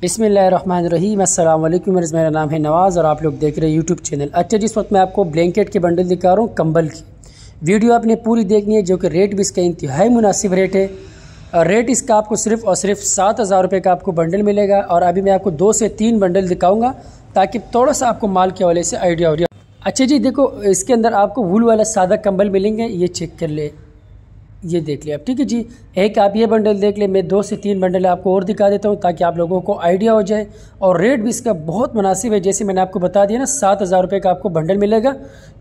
बिसमीम अल्लाम मेरा नाम है नवाज़ और आप लोग देख रहे हैं यूट्यूब चैनल अच्छा जिस वक्त मैं आपको ब्लैंकेट के बंडल दिखा रहा हूँ कंबल की वीडियो आपने पूरी देखनी है जो कि रेट भी इसका इंतहाई मुनासिब रेट है और रेट इसका आपको सिर्फ और सिर्फ सात हज़ार रुपये का आपको बंडल मिलेगा और अभी मैं आपको दो से तीन बंडल दिखाऊँगा ताकि थोड़ा सा आपको माल के हवाले से आइडिया हो जाए अच्छा जी देखो इसके अंदर आपको वूल वाला सादा कंबल मिलेंगे ये चेक कर ले ये देख लिया आप ठीक है जी एक आप ये बंडल देख लें मैं दो से तीन बंडल आपको और दिखा देता हूँ ताकि आप लोगों को आइडिया हो जाए और रेट भी इसका बहुत मुनासिब है जैसे मैंने आपको बता दिया ना सात हज़ार रुपये का आपको बंडल मिलेगा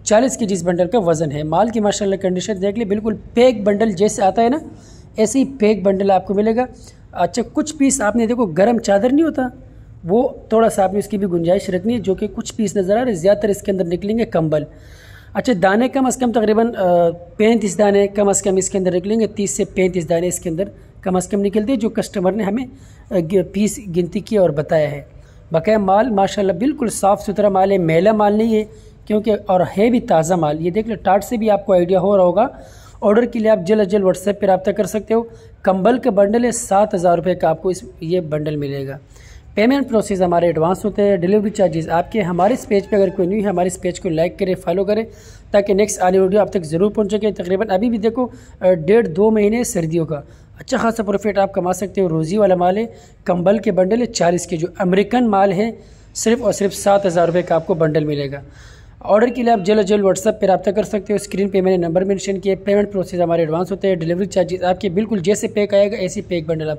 चालीस के जिस बंडल का वज़न है माल की माशाल्लाह कंडीशन देख लें बिल्कुल पैक बंडल जैसे आता है ना ऐसे ही पैक बंडल आपको मिलेगा अच्छा कुछ पीस आपने देखो गर्म चादर नहीं होता वो थोड़ा सा आपने उसकी भी गुंजाइश रखनी है जो कि कुछ पीस नज़र आ रहे ज़्यादातर इसके अंदर निकलेंगे कंबल अच्छा दाने कम अज़ कम तकरीबन पैंतीस दाने कम अज़ कम इसके अंदर निकलेंगे तीस से पैंतीस दाने इसके अंदर कम अज़ कम निकलते हैं जो कस्टमर ने हमें पीस गिनती की और बताया है बकाया माल माशाल्लाह बिल्कुल साफ़ सुथरा माल है मेला माल नहीं है क्योंकि और है भी ताज़ा माल ये देख लो टाट से भी आपको आइडिया हो रहा होगा ऑर्डर के लिए आप जल्द अज जल्द व्हाट्सएप पर रबता कर सकते हो कंबल का बंडल है सात हज़ार रुपये का आपको इस ये बंडल मिलेगा पेमेंट प्रोसेस हमारे एडवांस होते हैं डिलीवरी चार्जेस आपके हमारे इस पेज पे अगर कोई नहीं है हमारे इस पेज को लाइक करें फॉलो करें ताकि नेक्स्ट आने वीडियो आप तक ज़रूर पहुँचेगी तकरीबन अभी भी देखो डेढ़ दो महीने सर्दियों का अच्छा खासा प्रॉफिट आप कमा सकते हो रोज़ी वाला माल है कंबल के बंडल है चालीस के जो अमेरिकन माल है सिर्फ और सिर्फ सात हज़ार रुपये का आपको बंडल मिलेगा ऑर्डर के लिए आप जल्द जल्द व्हाट्सअप पर रब्ता कर सकते हो स्क्रीन पे मैंने नंबर मेंशन किया पेमेंट प्रोसेस हमारे एडवांस होते हैं डिलीवरी चार्जेस आपके बिल्कुल जैसे पैक आएगा ऐसे पैक बंडल आप